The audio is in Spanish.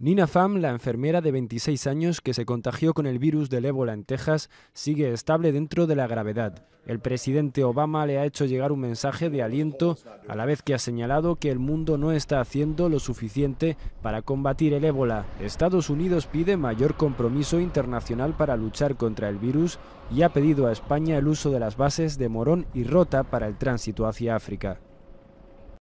Nina Pham, la enfermera de 26 años que se contagió con el virus del ébola en Texas, sigue estable dentro de la gravedad. El presidente Obama le ha hecho llegar un mensaje de aliento, a la vez que ha señalado que el mundo no está haciendo lo suficiente para combatir el ébola. Estados Unidos pide mayor compromiso internacional para luchar contra el virus y ha pedido a España el uso de las bases de Morón y Rota para el tránsito hacia África.